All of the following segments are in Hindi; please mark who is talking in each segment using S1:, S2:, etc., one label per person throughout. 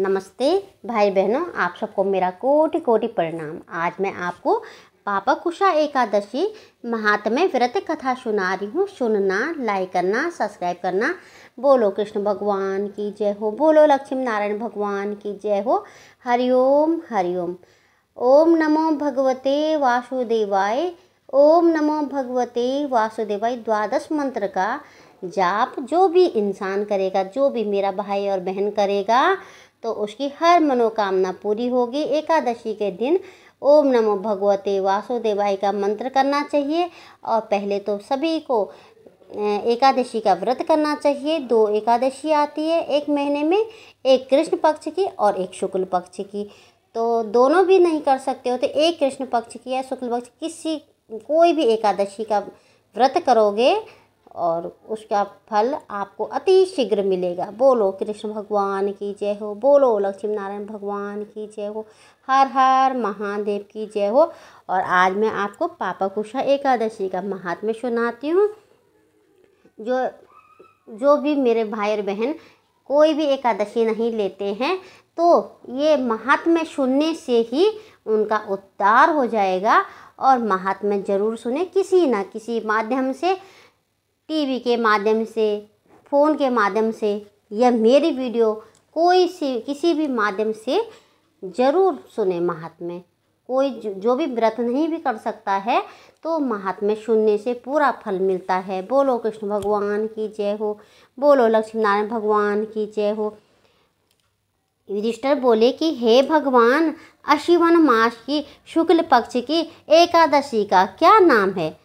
S1: नमस्ते भाई बहनों आप सबको मेरा कोटि कोटि प्रणाम आज मैं आपको पापा कुशा एकादशी महात्म्य व्रत कथा सुना रही हूँ सुनना लाइक करना सब्सक्राइब करना बोलो कृष्ण भगवान की जय हो बोलो लक्ष्मी नारायण भगवान की जय हो हरिओम हरिओम ओम नमो भगवते वासुदेवाय ओम नमो भगवते वासुदेवाय द्वादश मंत्र का जाप जो भी इंसान करेगा जो भी मेरा भाई और बहन करेगा तो उसकी हर मनोकामना पूरी होगी एकादशी के दिन ओम नमो भगवते वासुदेवाय का मंत्र करना चाहिए और पहले तो सभी को एकादशी का व्रत करना चाहिए दो एकादशी आती है एक महीने में एक कृष्ण पक्ष की और एक शुक्ल पक्ष की तो दोनों भी नहीं कर सकते हो तो एक कृष्ण पक्ष की या शुक्ल पक्ष किसी कोई भी एकादशी का व्रत करोगे और उसका फल आपको अति शीघ्र मिलेगा बोलो कृष्ण भगवान की जय हो बोलो लक्ष्मी नारायण भगवान की जय हो हर हर महादेव की जय हो और आज मैं आपको पापा कुशा एकादशी का महात्म्य सुनाती हूँ जो जो भी मेरे भाई और बहन कोई भी एकादशी नहीं लेते हैं तो ये महात्म्य सुनने से ही उनका उद्धार हो जाएगा और महात्म्य जरूर सुने किसी ना किसी माध्यम से टीवी के माध्यम से फ़ोन के माध्यम से या मेरी वीडियो कोई से किसी भी माध्यम से ज़रूर सुने महात्म्य कोई जो भी व्रत नहीं भी कर सकता है तो महात्म्य सुनने से पूरा फल मिलता है बोलो कृष्ण भगवान की जय हो बोलो लक्ष्मी नारायण भगवान की जय हो युधिष्ठर बोले कि हे भगवान अशिवन मास की शुक्ल पक्ष की एकादशी का क्या नाम है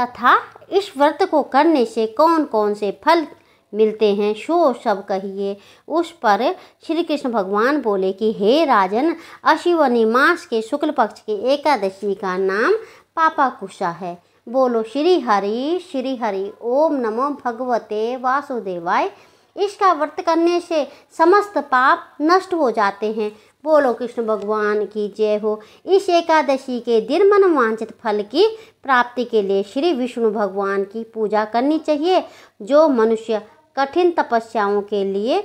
S1: तथा इस व्रत को करने से कौन कौन से फल मिलते हैं शो सब कहिए उस पर श्री कृष्ण भगवान बोले कि हे राजन अश्विनी मास के शुक्ल पक्ष की एकादशी का नाम पापा कुशा है बोलो श्री हरि श्री हरि ओम नमो भगवते वासुदेवाय इसका व्रत करने से समस्त पाप नष्ट हो जाते हैं बोलो कृष्ण भगवान की जय हो इस एकादशी के दिन मनवांचित फल की प्राप्ति के लिए श्री विष्णु भगवान की पूजा करनी चाहिए जो मनुष्य कठिन तपस्याओं के लिए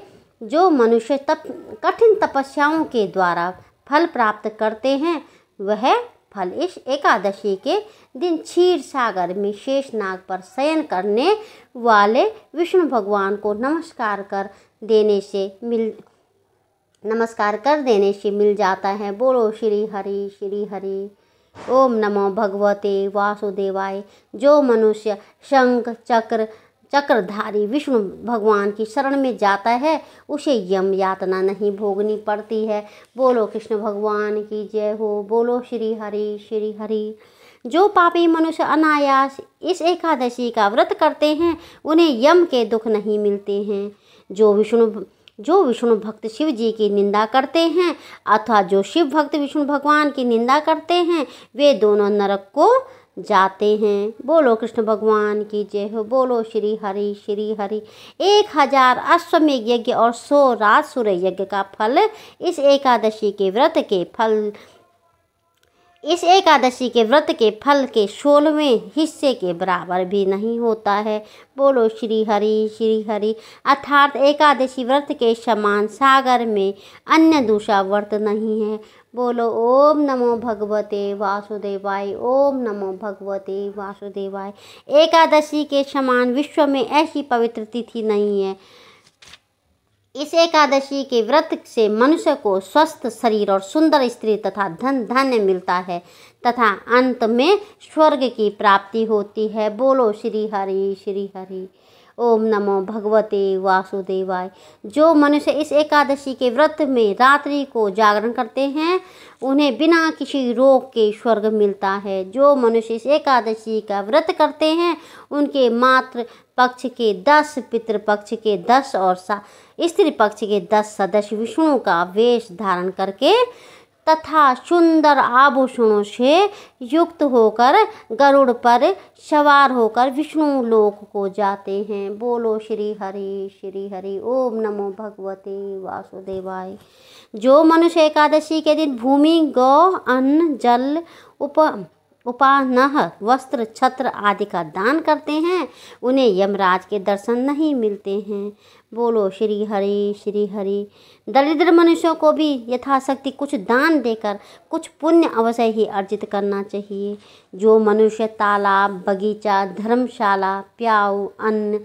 S1: जो मनुष्य तप कठिन तपस्याओं के द्वारा फल प्राप्त करते हैं वह फल इस एकादशी के दिन क्षीर सागर में शेष नाग पर शयन करने वाले विष्णु भगवान को नमस्कार कर देने से मिल नमस्कार कर देने से मिल जाता है बोलो श्री हरि श्री हरि ओम नमो भगवते वासुदेवाय जो मनुष्य शंख चक्र चक्रधारी विष्णु भगवान की शरण में जाता है उसे यम यातना नहीं भोगनी पड़ती है बोलो कृष्ण भगवान की जय हो बोलो श्री हरि श्री हरि जो पापी मनुष्य अनायास इस एकादशी का व्रत करते हैं उन्हें यम के दुख नहीं मिलते हैं जो विष्णु जो विष्णु भक्त शिव जी की निंदा करते हैं अथवा जो शिव भक्त विष्णु भगवान की निंदा करते हैं वे दोनों नरक को जाते हैं बोलो कृष्ण भगवान की जय हो बोलो श्री हरि श्री हरि एक हजार अश्वमेघ यज्ञ और सौ रात सूर्य यज्ञ का फल इस एकादशी के व्रत के फल इस एकादशी के व्रत के फल के सोलहवें हिस्से के बराबर भी नहीं होता है बोलो श्री हरि श्री हरि अर्थात एकादशी व्रत के समान सागर में अन्य दूसरा व्रत नहीं है बोलो ओम नमो भगवते वासुदेवाय ओम नमो भगवते वासुदेवाय एकादशी के समान विश्व में ऐसी पवित्र तिथि नहीं है इस एकादशी के व्रत से मनुष्य को स्वस्थ शरीर और सुंदर स्त्री तथा धन धन्य मिलता है तथा अंत में स्वर्ग की प्राप्ति होती है बोलो श्री हरि श्री हरि ओम नमो भगवते वासुदेवाय जो मनुष्य इस एकादशी के व्रत में रात्रि को जागरण करते हैं उन्हें बिना किसी रोग के स्वर्ग मिलता है जो मनुष्य इस एकादशी का व्रत करते हैं उनके मात्र पक्ष के दस पितृ पक्ष के दस और सा स्त्री पक्ष के दस सदस्य विष्णु का वेश धारण करके तथा सुंदर आभूषणों से युक्त होकर गरुड़ पर सवार होकर विष्णु लोक को जाते हैं बोलो श्री हरि श्री हरि ओम नमो भगवते वासुदेवाय जो मनुष्य एकादशी के दिन भूमि गौ अन्न जल उप उपानह वस्त्र छत्र आदि का दान करते हैं उन्हें यमराज के दर्शन नहीं मिलते हैं बोलो श्री हरि श्री हरि दरिद्र मनुष्यों को भी यथाशक्ति कुछ दान देकर कुछ पुण्य अवश्य ही अर्जित करना चाहिए जो मनुष्य तालाब बगीचा धर्मशाला प्याऊ अन्न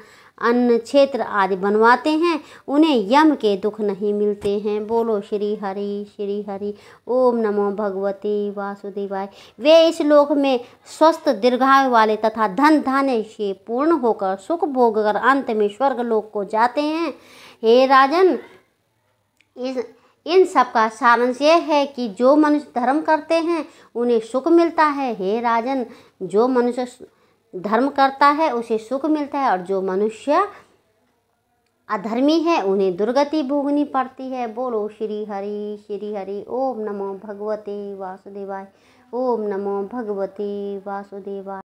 S1: अन्न क्षेत्र आदि बनवाते हैं उन्हें यम के दुख नहीं मिलते हैं बोलो श्री हरि श्री हरि ओम नमो भगवती वासुदेवाय वे इस लोक में स्वस्थ दीर्घायु वाले तथा धन धान्य से पूर्ण होकर सुख भोग कर अंत में स्वर्ग लोक को जाते हैं हे राजन इस इन सब का सारंश यह है कि जो मनुष्य धर्म करते हैं उन्हें सुख मिलता है हे राजन जो मनुष्य धर्म करता है उसे सुख मिलता है और जो मनुष्य अधर्मी है उन्हें दुर्गति भोगनी पड़ती है बोलो श्री हरि श्री हरि ओम नमो भगवते वासुदेवाय ओम नमो भगवते वासुदेवाय